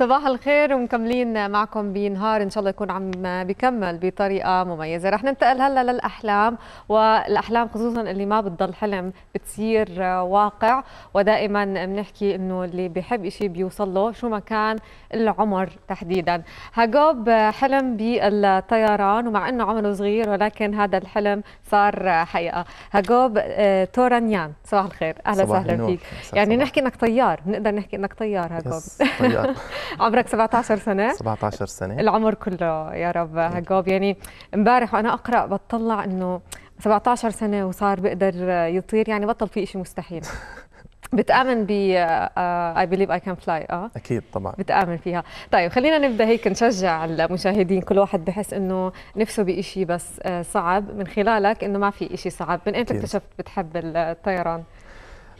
صباح الخير ومكملين معكم بنهار ان شاء الله يكون عم بكمل بطريقه مميزه رح ننتقل هلا للاحلام والاحلام خصوصا اللي ما بتضل حلم بتصير واقع ودائما بنحكي انه اللي بحب شيء بيوصل له شو ما كان العمر تحديدا هاجوب حلم بالطيران ومع انه عمره صغير ولكن هذا الحلم صار حقيقه هاجوب آه، تورانيان صباح الخير اهلا وسهلا فيك يعني صباح. نحكي انك طيار بنقدر نحكي انك طيار هاجوب طيار عمرك 17 سنه 17 سنه العمر كله يا رب هجوب إيه. يعني امبارح وانا اقرا بطلع انه 17 سنه وصار بقدر يطير يعني بطل في شيء مستحيل بتآمن ب اي بليف اي كان فلاي اه اكيد طبعا بتآمن فيها طيب خلينا نبدا هيك نشجع المشاهدين كل واحد بحس انه نفسه بشيء بس آه، صعب من خلالك انه ما في شيء صعب من امتى اكتشفت بتحب الطيران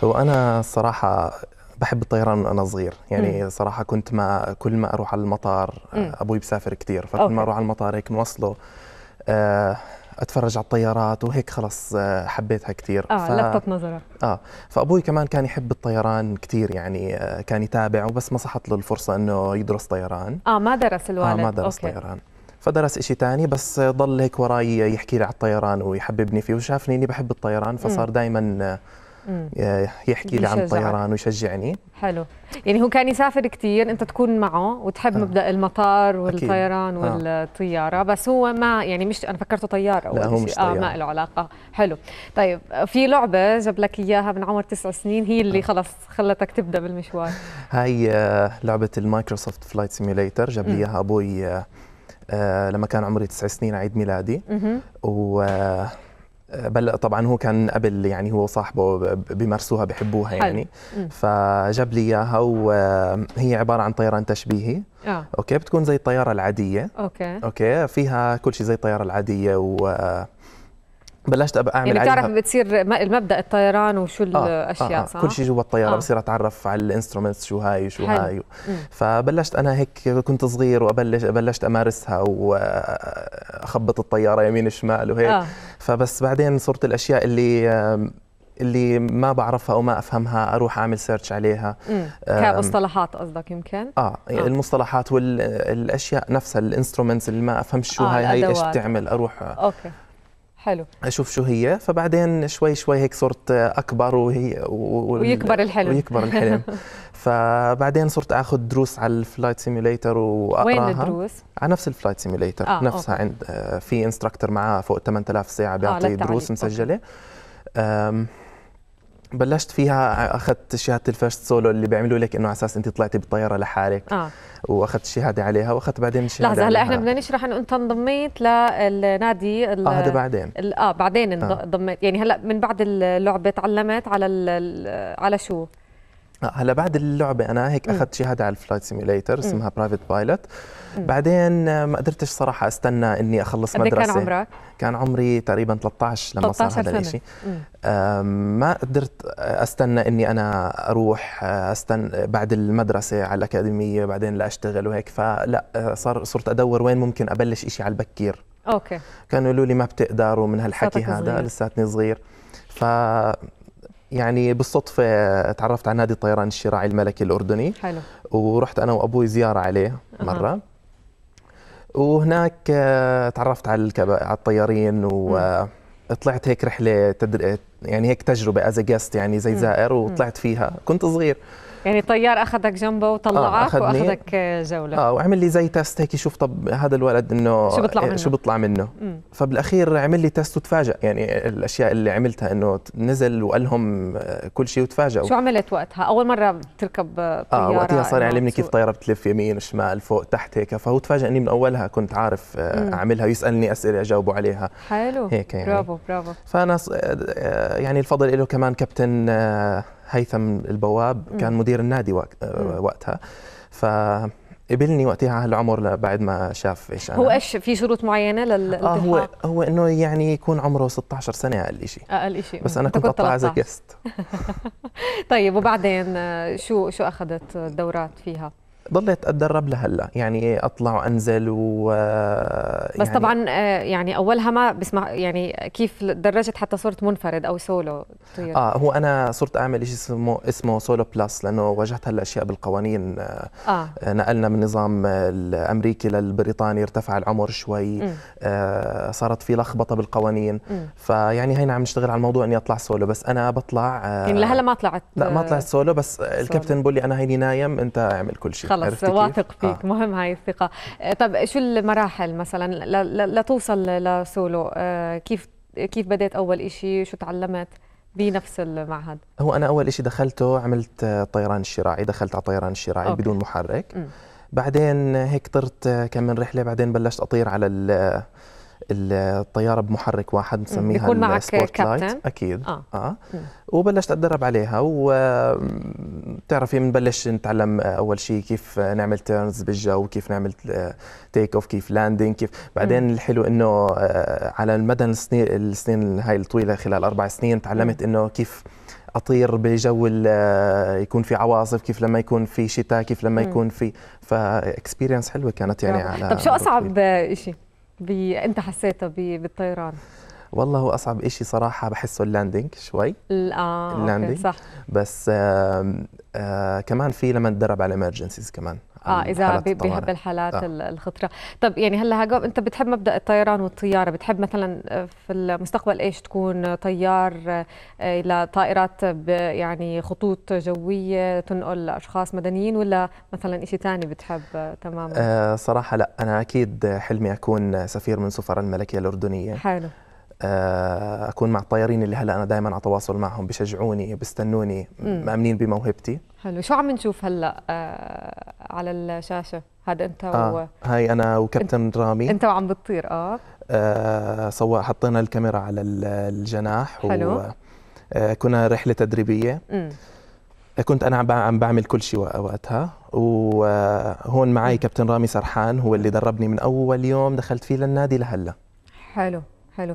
هو انا الصراحه بحب الطيران من انا صغير يعني مم. صراحه كنت ما كل ما اروح على المطار مم. ابوي بسافر كثير فكل أوكي. ما اروح على المطار هيك موصله آه، اتفرج على الطيارات وهيك خلص آه، حبيتها كثير اه ف... لفتت نظرك اه فابوي كمان كان يحب الطيران كثير يعني آه، كان يتابع وبس ما صحت له الفرصه انه يدرس طيران اه ما درس الوالد اه ما درس أوكي. طيران فدرس إشي تاني بس ضل هيك وراي يحكي لي على الطيران ويحببني فيه وشافني اني بحب الطيران فصار دائما يحكي لي عن الطيران ويشجعني حلو يعني هو كان يسافر كثير انت تكون معه وتحب آه. مبدا المطار والطيران آه. والطياره بس هو ما يعني مش انا فكرته طيار لا هو مش طيار. اه ما له علاقه حلو طيب في لعبه جاب لك اياها من عمر تسع سنين هي اللي آه. خلص خلتك تبدا بالمشوار هاي آه، لعبه المايكروسوفت فلايت سيميوليتر جاب لي اياها ابوي آه، آه، لما كان عمري تسع سنين عيد ميلادي و بل طبعا هو كان قبل يعني هو وصاحبه بيمارسوها بحبوها يعني فجاب لي اياها وهي عباره عن طيران تشبيهي آه. اوكي بتكون زي الطياره العاديه اوكي اوكي فيها كل شيء زي الطياره العاديه و بلشت ابقى اعمل يعني بتعرف بتصير المبدا الطيران وشو آه الاشياء آه آه, آه،, آه، صح؟ كل شيء جوا الطياره آه. بصير اتعرف على الانسترومنتس شو هاي وشو حل. هاي و... فبلشت انا هيك كنت صغير وابلش بلشت امارسها واخبط الطياره يمين شمال وهيك آه. فبس بعدين صرت الاشياء اللي اللي ما بعرفها او ما افهمها اروح اعمل سيرش عليها كمصطلحات قصدك يمكن آه, يعني اه المصطلحات والاشياء نفسها الانسترومنتس اللي ما افهم شو آه هاي هي ايش بتعمل اروح اوكي حلو اشوف شو هي فبعدين شوي شوي هيك صرت اكبر وهي وال... ويكبر الحلم ويكبر الحلم فبعدين صرت اخذ دروس على الفلايت سيميوليتر واقراها وين الدروس؟ على نفس الفلايت سيميوليتر آه نفسها أوكي. عند في انستراكتور معاه فوق 8000 ساعه آه، بيعطي آه دروس مسجله أوكي. بلشت فيها اخذت شهاده الفيرست سولو اللي بيعملوا لك انه على اساس انت طلعتي بالطياره لحالك آه. واخذت الشهاده عليها واخذت بعدين الشهاده لحظه هلا احنا بدنا نشرح انه انت انضميت للنادي ال اه هذا بعدين اه بعدين آه. انضميت آه. يعني هلا من بعد اللعبه تعلمت على على شو هلا بعد اللعبه انا هيك اخذت شهاده على الفلايت سيميوليتر اسمها برايفت بايلوت بعدين ما قدرتش صراحه استنى اني اخلص إيه مدرسه كان عمرك؟ كان عمري تقريبا 13 لما 13 صار هذا الشيء ما قدرت استنى اني انا اروح آه، استنى بعد المدرسه على الاكاديميه بعدين لاشتغل وهيك فلا آه، صار صرت ادور وين ممكن ابلش إشي على البكير اوكي كانوا يقولوا لي ما بتقدر ومن هالحكي هذا لساتني صغير ف يعني بالصدفة تعرفت على نادي الطيران الشراعي الملكي الأردني حلو ورحت أنا وأبوي زيارة عليه مرة أه. وهناك تعرفت على الكب... على الطيارين وطلعت هيك رحلة تدر... يعني هيك تجربة از جيست يعني زي زائر وطلعت فيها كنت صغير يعني طيار اخذك جنبه وطلعك آه واخذك جوله اه وعمل لي زي تيست هيك شوف طب هذا الولد انه شو بيطلع إيه، منه شو بيطلع منه فبالاخير عمل لي تيست وتفاجئ يعني الاشياء اللي عملتها انه نزل وقال لهم آه، كل شيء وتفاجئوا شو عملت وقتها اول مره بتركب آه، طياره اه وقتها صار يعلمني كيف الطياره بتلف يمين وشمال فوق تحت هيك فهو تفاجئ اني من اولها كنت عارف آه، مم. اعملها ويسالني اسئله اجاوبه عليها حلو هيك يعني برافو برافو فانا يعني الفضل له كمان كابتن هيثم البواب كان مدير النادي آه، وقتها ف قبلني وقتها على العمر بعد ما شاف ايش انا هو ايش في شروط معينه للالتحاق؟ اه هو هو انه يعني يكون عمره 16 سنه اقل شيء آه، اقل شيء بس انا كنت اطلع از جيست طيب وبعدين آه، شو شو اخذت الدورات فيها؟ ضليت اتدرب لهلا يعني اطلع وانزل و آه، بس يعني طبعا آه، يعني اولها ما بسمع يعني كيف درجت حتى صرت منفرد او سولو طيب. اه هو انا صرت اعمل شيء اسمه اسمه سولو بلس لانه واجهت هلا اشياء بالقوانين آه. آه. نقلنا من النظام الامريكي للبريطاني ارتفع العمر شوي آه صارت في لخبطه بالقوانين فيعني هينا عم نشتغل على الموضوع اني اطلع سولو بس انا بطلع آه يعني لهلا ما طلعت لا ما طلعت سولو بس سولو. الكابتن بقول لي انا هيني نايم انت اعمل كل شيء خلص واثق فيك آه. مهم هاي الثقه طب شو المراحل مثلا لتوصل لسولو آه، كيف كيف بدأت اول شيء شو تعلمت بنفس المعهد هو انا اول شيء دخلته عملت طيران الشراعي دخلت على طيران الشراعي أوكي. بدون محرك م. بعدين هيك طرت كم من رحله بعدين بلشت اطير على الطياره بمحرك واحد نسميها يكون معك كابتن اكيد اه, آه. وبلشت اتدرب عليها وبتعرفي بنبلش نتعلم آه، اول شيء كيف نعمل تيرنز بالجو كيف نعمل تيك آه، اوف كيف لاندنج كيف بعدين م. الحلو انه آه، على مدى السنين السنين هاي الطويله خلال اربع سنين تعلمت انه كيف اطير بجو يكون في عواصف كيف لما يكون في شتاء كيف لما يكون في فاكسبيرينس حلوه كانت يعني على طب شو اصعب شيء بي... انت حسيته بي... بالطيران والله هو اصعب شيء صراحه بحسه اللاندنج شوي اه اللاندنج صح بس آه آه كمان في لما تدرب على الامرجنسيز كمان اه اذا بهالحالات آه. الخطره طب يعني هلا هجاوب انت بتحب مبدا الطيران والطياره بتحب مثلا آه، في المستقبل ايش تكون طيار آه، الى طائرات يعني خطوط جويه تنقل اشخاص مدنيين ولا مثلا شيء ثاني بتحب آه، تماما آه صراحه لا انا اكيد حلمي اكون سفير من سفر الملكيه الاردنيه حلو آه، اكون مع الطيارين اللي هلا انا دائما على تواصل معهم بشجعوني بستنوني مامنين بموهبتي حلو شو عم نشوف هلا آه على الشاشه هذا انت آه. و... هاي انا وكابتن انت رامي انت وعم بتطير اه, آه سوا حطينا الكاميرا على الجناح حلو و... آه كنا رحله تدريبيه مم. كنت انا عم بعمل كل شيء وقتها وهون آه، معي كابتن رامي سرحان هو اللي دربني من اول يوم دخلت فيه للنادي لهلا حلو حلو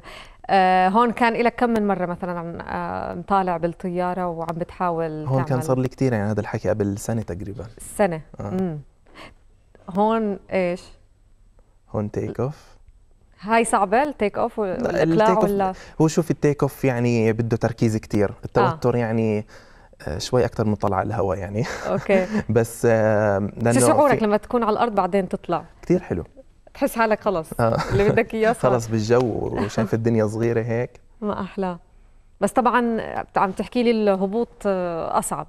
آه، هون كان لك كم من مره مثلا عم آه، طالع بالطياره وعم بتحاول هون كان صار لي كثير يعني هذا الحكي قبل سنه تقريبا سنه آه. مم. هون ايش هون تيك اوف هاي صعبة التيك اوف والاقلاع ولا هو شوف التيك اوف يعني بده تركيز كثير التوتر آه. يعني آه، شوي اكثر من طلع على الهواء يعني اوكي بس لانه شو شعورك لما تكون على الارض بعدين تطلع كثير حلو تحس حالك خلص آه. اللي بدك اياه خلص بالجو وشايف الدنيا صغيره هيك ما احلاه بس طبعا عم تحكي لي الهبوط آه، اصعب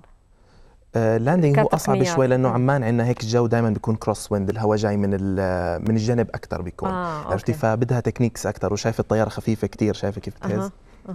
اللاندنج آه، هو اصعب شوي لانه عمان عندنا هيك الجو دائما بيكون كروس ويند الهواء جاي من من الجنب اكثر بيكون آه، عرفتي فبدها تكنيكس اكثر وشايف الطياره خفيفه كثير شايفه كيف بتهز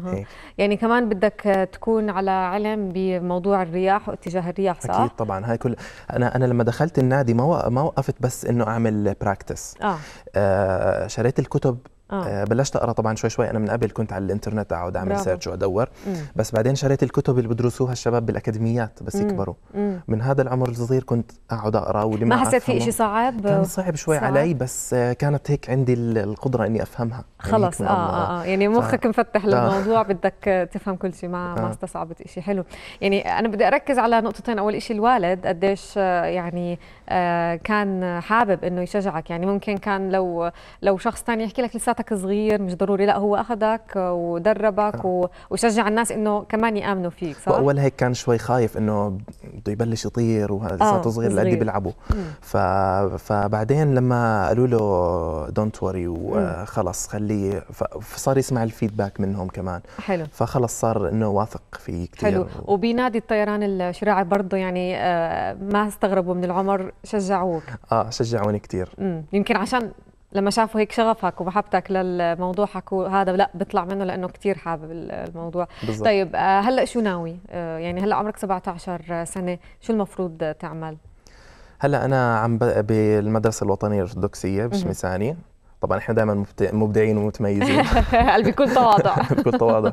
إيه. يعني كمان بدك تكون على علم بموضوع الرياح واتجاه الرياح صح؟ اكيد طبعا هاي كل انا انا لما دخلت النادي ما ما وقفت بس انه اعمل براكتس آه. آه شريت الكتب آه. آه. بلشت اقرا طبعا شوي شوي انا من قبل كنت على الانترنت اقعد اعمل سيرش وادور مم. بس بعدين شريت الكتب اللي بدرسوها الشباب بالاكاديميات بس مم. يكبروا مم. من هذا العمر الصغير كنت اقعد اقرا واللي ما حسيت في شيء صعب كان صعب شوي صعب. علي بس كانت هيك عندي القدره اني افهمها يعني خلص يعني آه, اه اه يعني مخك ف... مفتح للموضوع بدك تفهم كل شيء ما آه. ما استصعبت شيء حلو يعني انا بدي اركز على نقطتين اول شيء الوالد قديش آه، يعني آه، كان حابب انه يشجعك يعني ممكن كان لو لو شخص ثاني يحكي لك لساتك اخذك صغير مش ضروري لا هو اخذك ودربك آه. وشجع الناس انه كمان يامنوا فيك صح؟ اول هيك كان شوي خايف انه بده يبلش يطير وهذا صار آه، صغير لقد بيلعبوا ف... فبعدين لما قالوا له دونت وري وخلص خليه فصار يسمع الفيدباك منهم كمان حلو فخلص صار انه واثق فيه كثير حلو وبنادي الطيران الشراعي برضه يعني آه، ما استغربوا من العمر شجعوك اه شجعوني كثير يمكن عشان لما شافوا هيك شغفك ومحبتك للموضوع حكوا هذا لا بيطلع منه لانه كثير حابب الموضوع بالزبط. طيب آه، هلا شو ناوي آه، يعني هلا عمرك 17 سنه شو المفروض تعمل هلا انا عم بالمدرسه الوطنيه الارثوذكسيه بشم ثاني طبعا احنا دائما مبدعين ومتميزين بكل تواضع بكل تواضع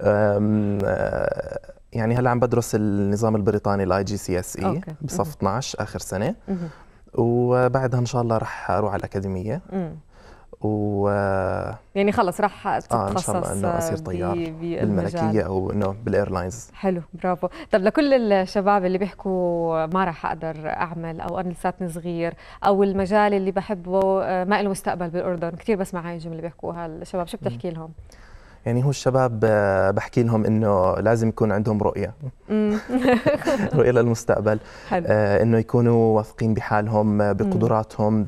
آه، يعني هلا عم بدرس النظام البريطاني الاي جي سي اس اي بصف 12 اخر سنه وبعدها ان شاء الله راح اروح على الاكاديميه مم. و يعني خلص راح تتخصص آه ان شاء الله انه اصير طيار بالملكيه او انه بالايرلاينز حلو برافو طب لكل الشباب اللي بيحكوا ما راح اقدر اعمل او انا لساتني صغير او المجال اللي بحبه آه، ما له مستقبل بالاردن كثير بسمع هاي الجمله بيحكوها الشباب شو بتحكي لهم يعني هو الشباب آه، بحكي لهم انه لازم يكون عندهم رؤيه رؤيه للمستقبل آه انه يكونوا واثقين بحالهم آه، بقدراتهم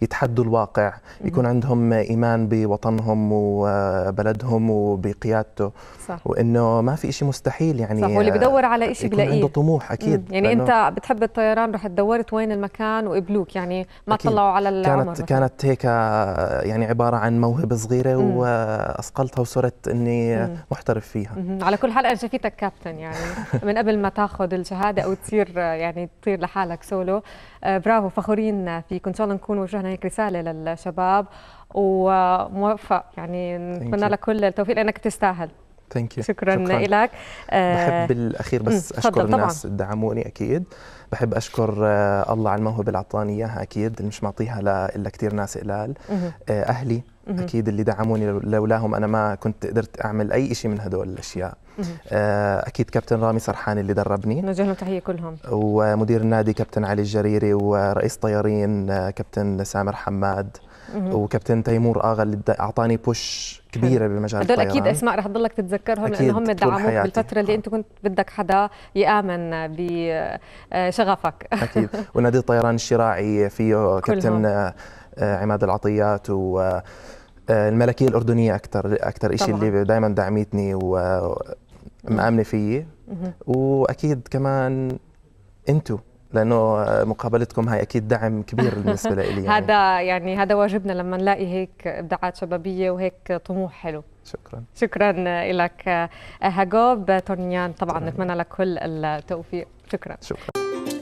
بيتحدوا الواقع يكون عندهم ايمان بوطنهم وبلدهم آه، وبقيادته صح. وانه ما في شيء مستحيل يعني صح واللي بدور على شيء بلاقيه عنده طموح اكيد يعني انت بتحب الطيران رحت دورت وين المكان وقبلوك يعني ما أكيد. طلعوا على العمر كانت مثلاً. كانت هيك يعني عباره عن موهبه صغيره واسقلتها وصرت قررت اني محترف فيها على كل حال انا شفتك كابتن يعني من قبل ما تاخذ الشهاده او تصير يعني تصير لحالك سولو آه، برافو فخورين فيك ان شاء الله نكون وجهنا هيك رساله للشباب وموفق يعني نتمنى لك كل التوفيق لانك تستاهل ثانك يو شكرا, شكرا لك آه، بحب بالاخير بس اشكر الناس اللي دعموني اكيد بحب اشكر آه، الله على الموهبه اللي اعطاني اياها اكيد مش معطيها الا كثير ناس قلال آه، اهلي اكيد اللي دعموني لولاهم انا ما كنت قدرت اعمل اي شيء من هدول الاشياء آه، اكيد كابتن رامي سرحان اللي دربني نوجه لهم تحيه كلهم ومدير النادي كابتن علي الجريري ورئيس طيارين كابتن سامر حماد وكابتن تيمور اغا اللي اعطاني بوش كبيره بمجال هدول اكيد اسماء رح تضلك تتذكرهم لانه هم دعموك بالفتره اللي آه. انت كنت بدك حدا يامن بشغفك آه، اكيد ونادي الطيران الشراعي فيه كابتن آه، عماد العطيات و الملكيه الاردنيه اكثر اكثر شيء اللي دائما دعمتني ومآمنه فيي واكيد كمان انتو لانه مقابلتكم هاي اكيد دعم كبير بالنسبه لي يعني. هذا يعني هذا واجبنا لما نلاقي هيك ابداعات شبابيه وهيك طموح حلو شكرا شكرا لك آه، هاجوب تورنيان طبعا نتمنى لك كل التوفيق شكرا شكرا